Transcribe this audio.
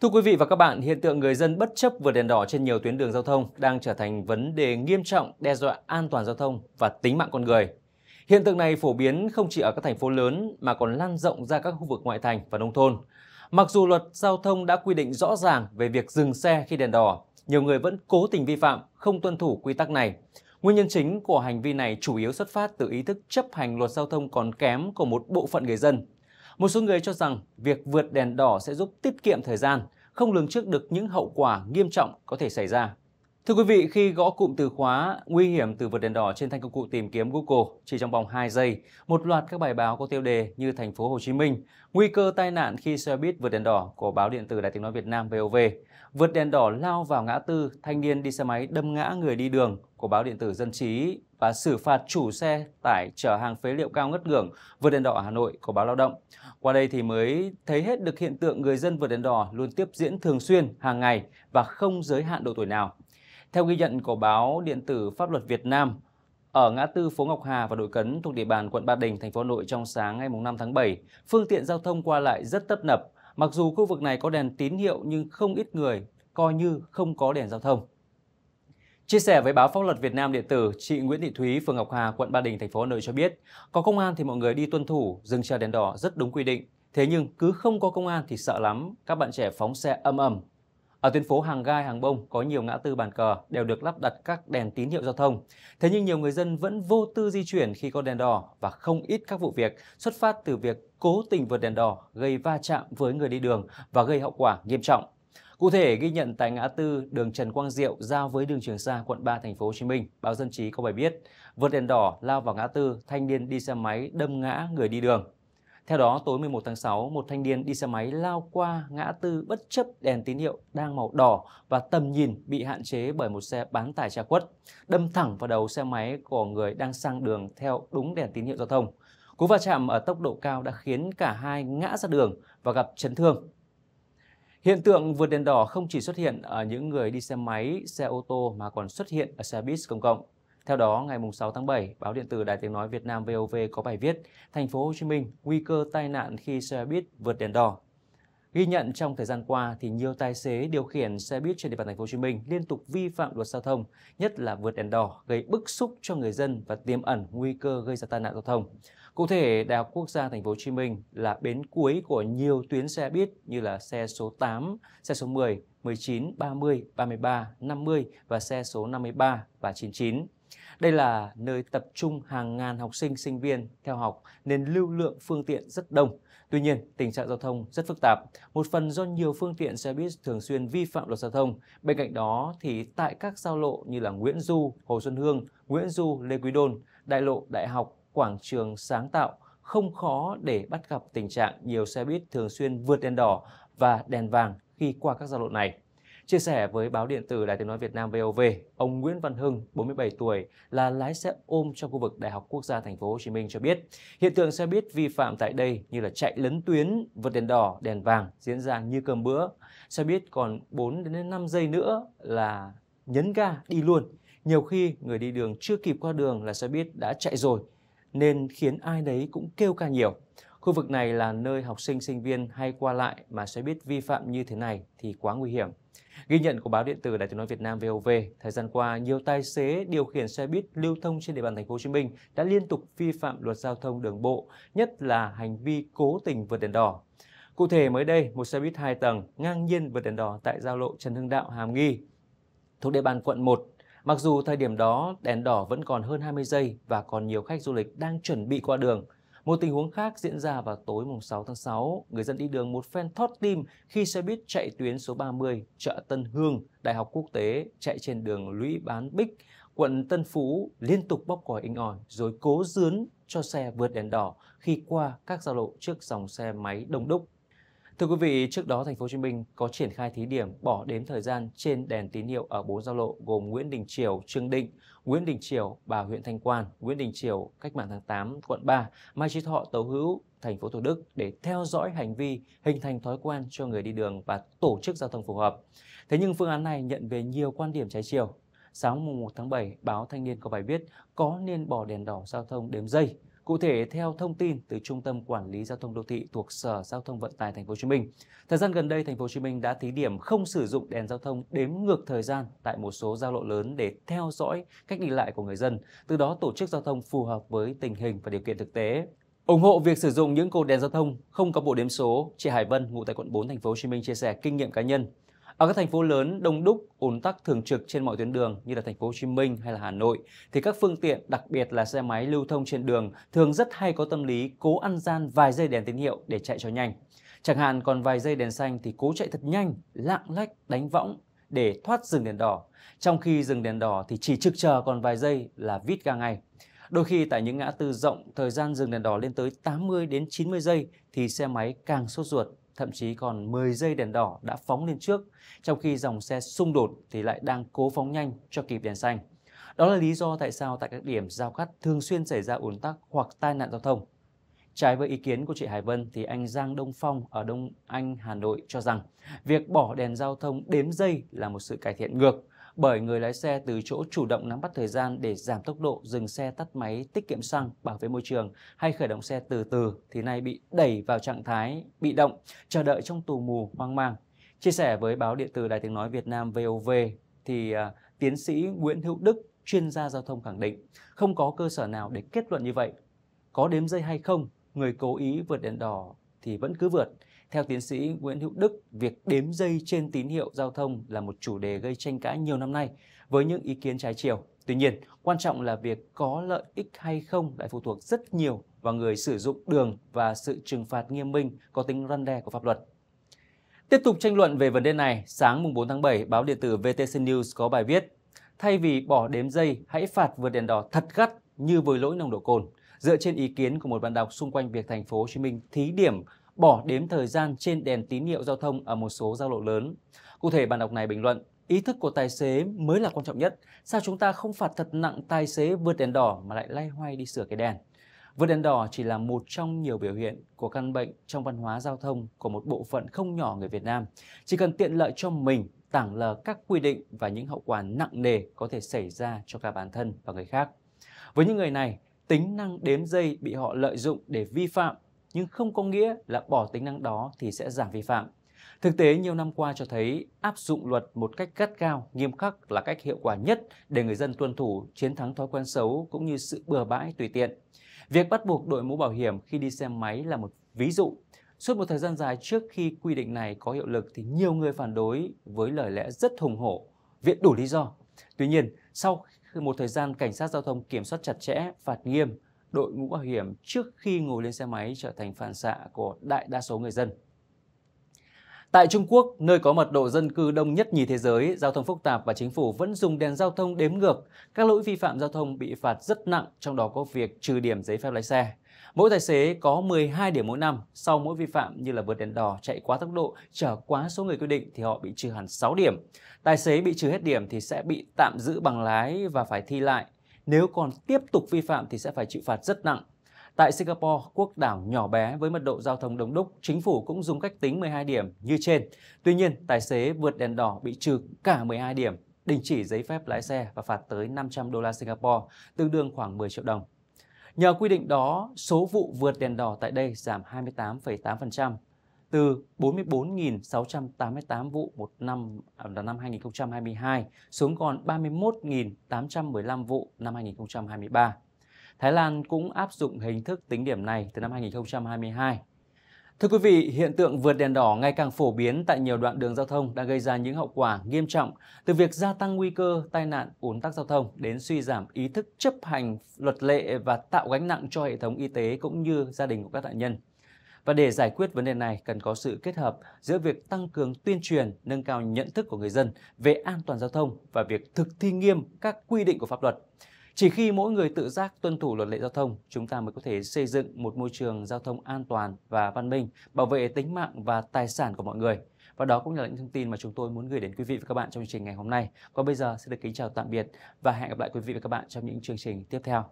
Thưa quý vị và các bạn, hiện tượng người dân bất chấp vượt đèn đỏ trên nhiều tuyến đường giao thông đang trở thành vấn đề nghiêm trọng đe dọa an toàn giao thông và tính mạng con người. Hiện tượng này phổ biến không chỉ ở các thành phố lớn mà còn lan rộng ra các khu vực ngoại thành và nông thôn. Mặc dù luật giao thông đã quy định rõ ràng về việc dừng xe khi đèn đỏ, nhiều người vẫn cố tình vi phạm, không tuân thủ quy tắc này. Nguyên nhân chính của hành vi này chủ yếu xuất phát từ ý thức chấp hành luật giao thông còn kém của một bộ phận người dân một số người cho rằng việc vượt đèn đỏ sẽ giúp tiết kiệm thời gian, không lường trước được những hậu quả nghiêm trọng có thể xảy ra. Thưa quý vị, khi gõ cụm từ khóa nguy hiểm từ vượt đèn đỏ trên thanh công cụ tìm kiếm Google, chỉ trong vòng 2 giây, một loạt các bài báo có tiêu đề như thành phố Hồ Chí Minh, nguy cơ tai nạn khi xe buýt vượt đèn đỏ của báo điện tử Đài Tiếng nói Việt Nam VOV, vượt đèn đỏ lao vào ngã tư, thanh niên đi xe máy đâm ngã người đi đường, của báo điện tử Dân trí và xử phạt chủ xe tải chở hàng phế liệu cao ngất ngưỡng vượt đèn đỏ ở Hà Nội của báo Lao động. Qua đây thì mới thấy hết được hiện tượng người dân vượt đèn đỏ luôn tiếp diễn thường xuyên hàng ngày và không giới hạn độ tuổi nào. Theo ghi nhận của báo điện tử Pháp luật Việt Nam, ở ngã tư phố Ngọc Hà và Đội Cấn thuộc địa bàn quận Ba Đình, thành phố Hà Nội trong sáng ngày 5 tháng 7, phương tiện giao thông qua lại rất tấp nập. Mặc dù khu vực này có đèn tín hiệu nhưng không ít người coi như không có đèn giao thông. Chia sẻ với báo Pháp luật Việt Nam điện tử, chị Nguyễn Thị Thúy, phường Ngọc Hà, quận Ba Đình, thành phố Hà Nội cho biết, có công an thì mọi người đi tuân thủ, dừng chờ đèn đỏ rất đúng quy định. Thế nhưng cứ không có công an thì sợ lắm, các bạn trẻ phóng xe âm ầm. Ở tuyến phố Hàng Gai, Hàng Bông có nhiều ngã tư bàn cờ đều được lắp đặt các đèn tín hiệu giao thông. Thế nhưng nhiều người dân vẫn vô tư di chuyển khi có đèn đỏ và không ít các vụ việc xuất phát từ việc cố tình vượt đèn đỏ gây va chạm với người đi đường và gây hậu quả nghiêm trọng. Cụ thể ghi nhận tại ngã tư đường Trần Quang Diệu giao với đường Trường Sa, quận 3, thành phố Hồ Chí Minh, báo Dân trí có bài viết: Vượt đèn đỏ lao vào ngã tư, thanh niên đi xe máy đâm ngã người đi đường. Theo đó, tối 11 tháng 6, một thanh niên đi xe máy lao qua ngã tư bất chấp đèn tín hiệu đang màu đỏ và tầm nhìn bị hạn chế bởi một xe bán tải tra quất, đâm thẳng vào đầu xe máy của người đang sang đường theo đúng đèn tín hiệu giao thông. Cú va chạm ở tốc độ cao đã khiến cả hai ngã ra đường và gặp chấn thương. Hiện tượng vượt đèn đỏ không chỉ xuất hiện ở những người đi xe máy, xe ô tô mà còn xuất hiện ở xe buýt công cộng. Theo đó, ngày 6 tháng 7, báo điện tử Đài Tiếng Nói Việt Nam VOV có bài viết Thành phố Hồ Chí Minh nguy cơ tai nạn khi xe buýt vượt đèn đỏ. Ghi nhận trong thời gian qua thì nhiều tài xế điều khiển xe buýt trên địa bàn thành phố Hồ Chí Minh liên tục vi phạm luật giao thông, nhất là vượt đèn đỏ gây bức xúc cho người dân và tiềm ẩn nguy cơ gây ra tai nạn giao thông. Cụ thể, Đại học Quốc gia Thành phố Hồ Chí Minh là bến cuối của nhiều tuyến xe buýt như là xe số 8, xe số 10, 19, 30, 33, 50 và xe số 53 và 99. Đây là nơi tập trung hàng ngàn học sinh, sinh viên theo học nên lưu lượng phương tiện rất đông. Tuy nhiên, tình trạng giao thông rất phức tạp, một phần do nhiều phương tiện xe buýt thường xuyên vi phạm luật giao thông. Bên cạnh đó thì tại các giao lộ như là Nguyễn Du, Hồ Xuân Hương, Nguyễn Du, Lê Quý Đôn, Đại lộ Đại học, quảng trường sáng tạo không khó để bắt gặp tình trạng nhiều xe buýt thường xuyên vượt đèn đỏ và đèn vàng khi qua các giao lộ này. Chia sẻ với báo điện tử Đài Tiếng Nói Việt Nam VOV, ông Nguyễn Văn Hưng, 47 tuổi, là lái xe ôm trong khu vực Đại học Quốc gia Thành phố Hồ Chí Minh cho biết, hiện tượng xe buýt vi phạm tại đây như là chạy lấn tuyến, vượt đèn đỏ, đèn vàng diễn ra như cơm bữa. Xe buýt còn 4 đến 5 giây nữa là nhấn ga đi luôn. Nhiều khi người đi đường chưa kịp qua đường là xe buýt đã chạy rồi nên khiến ai đấy cũng kêu ca nhiều. Khu vực này là nơi học sinh sinh viên hay qua lại mà xe buýt vi phạm như thế này thì quá nguy hiểm. Ghi nhận của báo điện tử Đài Tiếng nói Việt Nam VOV, thời gian qua nhiều tài xế điều khiển xe buýt lưu thông trên địa bàn thành phố Hồ Chí Minh đã liên tục vi phạm luật giao thông đường bộ, nhất là hành vi cố tình vượt đèn đỏ. Cụ thể mới đây, một xe buýt 2 tầng ngang nhiên vượt đèn đỏ tại giao lộ Trần Hưng Đạo Hàm Nghi thuộc địa bàn quận 1 Mặc dù thời điểm đó đèn đỏ vẫn còn hơn 20 giây và còn nhiều khách du lịch đang chuẩn bị qua đường. Một tình huống khác diễn ra vào tối mùng 6 tháng 6, người dân đi đường một phen thót tim khi xe buýt chạy tuyến số 30 chợ Tân Hương, Đại học Quốc tế chạy trên đường Lũy Bán Bích, quận Tân Phú liên tục bóp còi inh ỏi rồi cố dướn cho xe vượt đèn đỏ khi qua các giao lộ trước dòng xe máy đông đúc. Thưa quý vị, trước đó thành phố Hồ Chí Minh có triển khai thí điểm bỏ đếm thời gian trên đèn tín hiệu ở bốn giao lộ gồm Nguyễn Đình Triều, Trương Định, Nguyễn Đình Triều, Bà huyện Thanh Quan, Nguyễn Đình Triều, Cách mạng tháng 8, quận 3, Mai Chí Thọ, Tấu Hữu, thành phố Thủ Đức để theo dõi hành vi, hình thành thói quen cho người đi đường và tổ chức giao thông phù hợp. Thế nhưng phương án này nhận về nhiều quan điểm trái chiều. Sáng mùng 1 tháng 7, báo Thanh niên có bài viết có nên bỏ đèn đỏ giao thông đếm giây Cụ thể theo thông tin từ Trung tâm Quản lý Giao thông đô thị thuộc Sở Giao thông Vận tải Thành phố Hồ Chí Minh, thời gian gần đây Thành phố Hồ Chí Minh đã thí điểm không sử dụng đèn giao thông đếm ngược thời gian tại một số giao lộ lớn để theo dõi cách đi lại của người dân, từ đó tổ chức giao thông phù hợp với tình hình và điều kiện thực tế. ủng hộ việc sử dụng những cột đèn giao thông không có bộ đếm số, chị Hải Vân, ngụ tại quận 4 thành phố Hồ Chí Minh chia sẻ kinh nghiệm cá nhân. Ở các thành phố lớn đông đúc, ùn tắc thường trực trên mọi tuyến đường như là thành phố Hồ Chí Minh hay là Hà Nội thì các phương tiện, đặc biệt là xe máy lưu thông trên đường thường rất hay có tâm lý cố ăn gian vài giây đèn tín hiệu để chạy cho nhanh. Chẳng hạn còn vài giây đèn xanh thì cố chạy thật nhanh, lạng lách, đánh võng để thoát dừng đèn đỏ. Trong khi dừng đèn đỏ thì chỉ trực chờ còn vài giây là vít ga ngay. Đôi khi tại những ngã tư rộng, thời gian dừng đèn đỏ lên tới 80 đến 90 giây thì xe máy càng sốt ruột thậm chí còn 10 giây đèn đỏ đã phóng lên trước, trong khi dòng xe xung đột thì lại đang cố phóng nhanh cho kịp đèn xanh. Đó là lý do tại sao tại các điểm giao cắt thường xuyên xảy ra ùn tắc hoặc tai nạn giao thông. Trái với ý kiến của chị Hải Vân thì anh Giang Đông Phong ở Đông Anh, Hà Nội cho rằng việc bỏ đèn giao thông đếm giây là một sự cải thiện ngược bởi người lái xe từ chỗ chủ động nắm bắt thời gian để giảm tốc độ, dừng xe tắt máy, tiết kiệm xăng, bảo vệ môi trường hay khởi động xe từ từ thì nay bị đẩy vào trạng thái bị động, chờ đợi trong tù mù hoang mang. Chia sẻ với báo điện tử Đài Tiếng Nói Việt Nam VOV thì uh, tiến sĩ Nguyễn Hữu Đức, chuyên gia giao thông khẳng định không có cơ sở nào để kết luận như vậy. Có đếm dây hay không, người cố ý vượt đèn đỏ thì vẫn cứ vượt. Theo tiến sĩ Nguyễn Hữu Đức, việc đếm dây trên tín hiệu giao thông là một chủ đề gây tranh cãi nhiều năm nay với những ý kiến trái chiều. Tuy nhiên, quan trọng là việc có lợi ích hay không lại phụ thuộc rất nhiều vào người sử dụng đường và sự trừng phạt nghiêm minh có tính răn đe của pháp luật. Tiếp tục tranh luận về vấn đề này, sáng mùng 4 tháng 7, báo điện tử VTC News có bài viết Thay vì bỏ đếm dây, hãy phạt vượt đèn đỏ thật gắt như với lỗi nồng độ cồn. Dựa trên ý kiến của một bạn đọc xung quanh việc thành phố Hồ Chí Minh thí điểm bỏ đếm thời gian trên đèn tín hiệu giao thông ở một số giao lộ lớn. Cụ thể, bạn đọc này bình luận, ý thức của tài xế mới là quan trọng nhất. Sao chúng ta không phạt thật nặng tài xế vượt đèn đỏ mà lại lay hoay đi sửa cái đèn? Vượt đèn đỏ chỉ là một trong nhiều biểu hiện của căn bệnh trong văn hóa giao thông của một bộ phận không nhỏ người Việt Nam. Chỉ cần tiện lợi cho mình, tảng lờ các quy định và những hậu quả nặng nề có thể xảy ra cho cả bản thân và người khác. Với những người này, tính năng đếm dây bị họ lợi dụng để vi phạm nhưng không có nghĩa là bỏ tính năng đó thì sẽ giảm vi phạm. Thực tế nhiều năm qua cho thấy áp dụng luật một cách gắt cao nghiêm khắc là cách hiệu quả nhất để người dân tuân thủ chiến thắng thói quen xấu cũng như sự bừa bãi tùy tiện. Việc bắt buộc đội mũ bảo hiểm khi đi xe máy là một ví dụ. Suốt một thời gian dài trước khi quy định này có hiệu lực thì nhiều người phản đối với lời lẽ rất hùng hổ, viện đủ lý do. Tuy nhiên, sau một thời gian cảnh sát giao thông kiểm soát chặt chẽ, phạt nghiêm, đội mũ bảo hiểm trước khi ngồi lên xe máy trở thành phản xạ của đại đa số người dân. Tại Trung Quốc, nơi có mật độ dân cư đông nhất nhì thế giới, giao thông phức tạp và chính phủ vẫn dùng đèn giao thông đếm ngược. Các lỗi vi phạm giao thông bị phạt rất nặng, trong đó có việc trừ điểm giấy phép lái xe. Mỗi tài xế có 12 điểm mỗi năm, sau mỗi vi phạm như là vượt đèn đỏ, chạy quá tốc độ, trở quá số người quy định thì họ bị trừ hẳn 6 điểm. Tài xế bị trừ hết điểm thì sẽ bị tạm giữ bằng lái và phải thi lại. Nếu còn tiếp tục vi phạm thì sẽ phải chịu phạt rất nặng. Tại Singapore, quốc đảo nhỏ bé với mật độ giao thông đông đúc, chính phủ cũng dùng cách tính 12 điểm như trên. Tuy nhiên, tài xế vượt đèn đỏ bị trừ cả 12 điểm, đình chỉ giấy phép lái xe và phạt tới 500 đô la Singapore, tương đương khoảng 10 triệu đồng. Nhờ quy định đó, số vụ vượt đèn đỏ tại đây giảm 28,8%, từ 44.688 vụ một năm à, là năm 2022 xuống còn 31.815 vụ năm 2023. Thái Lan cũng áp dụng hình thức tính điểm này từ năm 2022. Thưa quý vị, hiện tượng vượt đèn đỏ ngày càng phổ biến tại nhiều đoạn đường giao thông đã gây ra những hậu quả nghiêm trọng, từ việc gia tăng nguy cơ tai nạn ủn tắc giao thông đến suy giảm ý thức chấp hành luật lệ và tạo gánh nặng cho hệ thống y tế cũng như gia đình của các nạn nhân. Và để giải quyết vấn đề này cần có sự kết hợp giữa việc tăng cường tuyên truyền, nâng cao nhận thức của người dân về an toàn giao thông và việc thực thi nghiêm các quy định của pháp luật. Chỉ khi mỗi người tự giác tuân thủ luật lệ giao thông, chúng ta mới có thể xây dựng một môi trường giao thông an toàn và văn minh, bảo vệ tính mạng và tài sản của mọi người. Và đó cũng là những thông tin mà chúng tôi muốn gửi đến quý vị và các bạn trong chương trình ngày hôm nay. Còn bây giờ xin được kính chào tạm biệt và hẹn gặp lại quý vị và các bạn trong những chương trình tiếp theo.